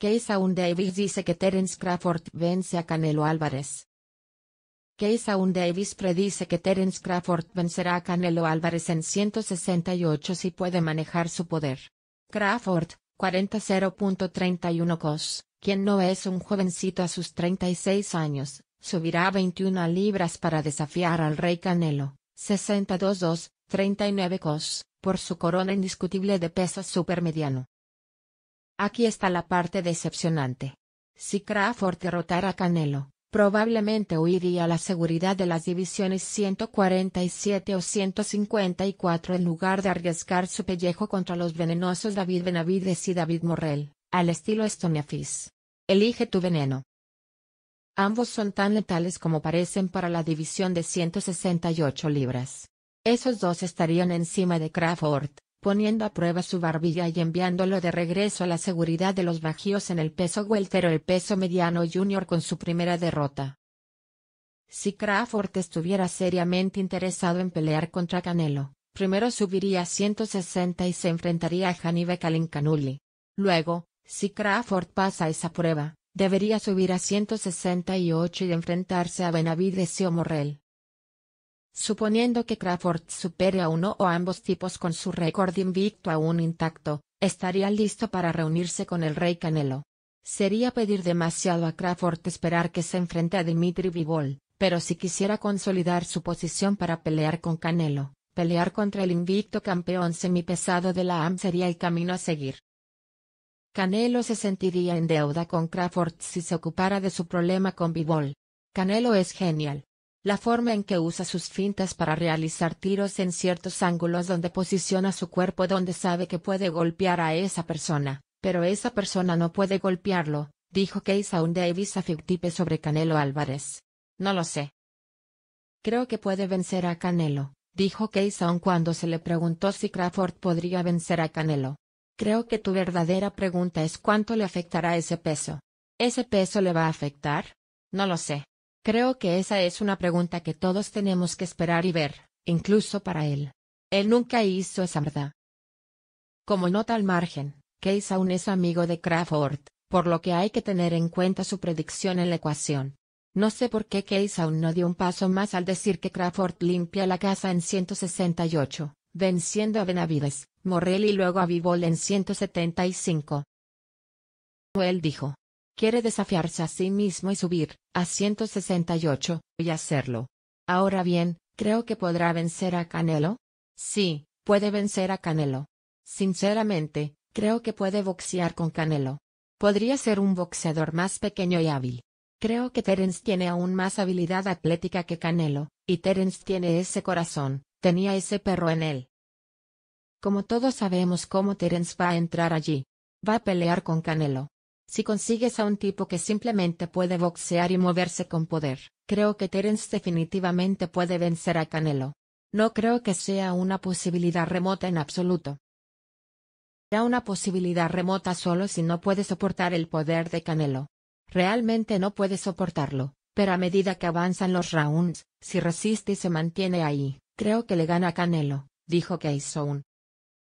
Kaysaun Davis dice que Terence Crawford vence a Canelo Álvarez. Kaysaun Davis predice que Terence Crawford vencerá a Canelo Álvarez en 168 si puede manejar su poder. Crawford, 40.31 cos, quien no es un jovencito a sus 36 años, subirá 21 libras para desafiar al rey Canelo, 62.2, 39 cos, por su corona indiscutible de peso supermediano. Aquí está la parte decepcionante. Si Crawford derrotara a Canelo, probablemente huiría a la seguridad de las divisiones 147 o 154 en lugar de arriesgar su pellejo contra los venenosos David Benavides y David Morrell, al estilo Estoniafis. Elige tu veneno. Ambos son tan letales como parecen para la división de 168 libras. Esos dos estarían encima de Crawford, poniendo a prueba su barbilla y enviándolo de regreso a la seguridad de los bajíos en el peso welter o el peso mediano junior con su primera derrota. Si Crawford estuviera seriamente interesado en pelear contra Canelo, primero subiría a 160 y se enfrentaría a Janibe Kalinkanuli. Luego, si Crawford pasa esa prueba, debería subir a 168 y enfrentarse a Benavides y Morrell. Suponiendo que Crawford supere a uno o ambos tipos con su récord invicto aún intacto, estaría listo para reunirse con el rey Canelo. Sería pedir demasiado a Crawford esperar que se enfrente a Dimitri Vivol, pero si quisiera consolidar su posición para pelear con Canelo, pelear contra el invicto campeón semipesado de la AM sería el camino a seguir. Canelo se sentiría en deuda con Crawford si se ocupara de su problema con Vivol. Canelo es genial, la forma en que usa sus fintas para realizar tiros en ciertos ángulos donde posiciona su cuerpo donde sabe que puede golpear a esa persona, pero esa persona no puede golpearlo, dijo un Davis a Fictipe sobre Canelo Álvarez. No lo sé. Creo que puede vencer a Canelo, dijo aún cuando se le preguntó si Crawford podría vencer a Canelo. Creo que tu verdadera pregunta es cuánto le afectará ese peso. ¿Ese peso le va a afectar? No lo sé. Creo que esa es una pregunta que todos tenemos que esperar y ver, incluso para él. Él nunca hizo esa verdad. Como nota al margen, Case aún es amigo de Crawford, por lo que hay que tener en cuenta su predicción en la ecuación. No sé por qué Case aún no dio un paso más al decir que Crawford limpia la casa en 168, venciendo a Benavides, Morrell y luego a Vivol en 175. él dijo, quiere desafiarse a sí mismo y subir a 168, y hacerlo. Ahora bien, creo que podrá vencer a Canelo. Sí, puede vencer a Canelo. Sinceramente, creo que puede boxear con Canelo. Podría ser un boxeador más pequeño y hábil. Creo que Terence tiene aún más habilidad atlética que Canelo, y Terence tiene ese corazón, tenía ese perro en él. Como todos sabemos cómo Terence va a entrar allí. Va a pelear con Canelo. Si consigues a un tipo que simplemente puede boxear y moverse con poder, creo que Terence definitivamente puede vencer a Canelo. No creo que sea una posibilidad remota en absoluto. Será una posibilidad remota solo si no puede soportar el poder de Canelo. Realmente no puede soportarlo, pero a medida que avanzan los rounds, si resiste y se mantiene ahí, creo que le gana a Canelo, dijo Keyson.